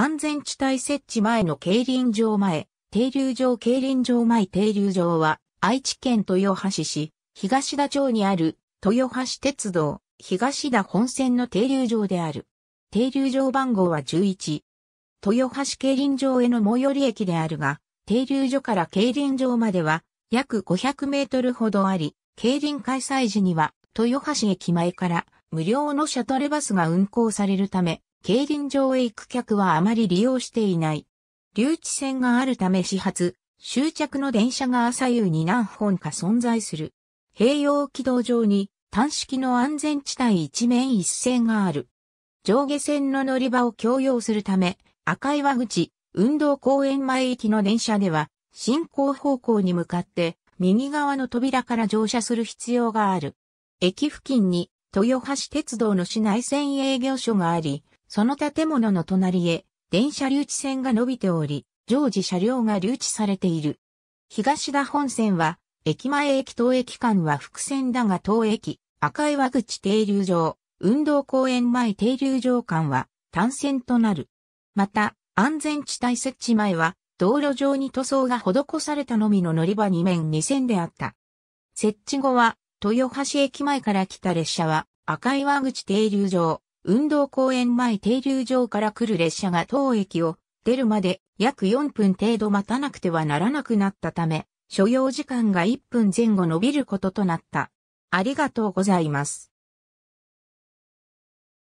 安全地帯設置前の競輪場前、停留場競輪場前停留場は、愛知県豊橋市、東田町にある、豊橋鉄道、東田本線の停留場である。停留場番号は11。豊橋競輪場への最寄り駅であるが、停留所から競輪場までは、約500メートルほどあり、競輪開催時には、豊橋駅前から無料のシャトルバスが運行されるため、競輪場へ行く客はあまり利用していない。留置線があるため始発、終着の電車が左右に何本か存在する。併用軌道上に単式の安全地帯一面一線がある。上下線の乗り場を共用するため、赤岩口、運動公園前行きの電車では、進行方向に向かって、右側の扉から乗車する必要がある。駅付近に、豊橋鉄道の市内線営業所があり、その建物の隣へ電車留置線が伸びており、常時車両が留置されている。東田本線は、駅前駅東駅間は伏線だが東駅、赤岩口停留場、運動公園前停留場間は単線となる。また、安全地帯設置前は、道路上に塗装が施されたのみの乗り場2面2線であった。設置後は、豊橋駅前から来た列車は、赤岩口停留場、運動公園前停留場から来る列車が当駅を出るまで約4分程度待たなくてはならなくなったため、所要時間が1分前後伸びることとなった。ありがとうございます。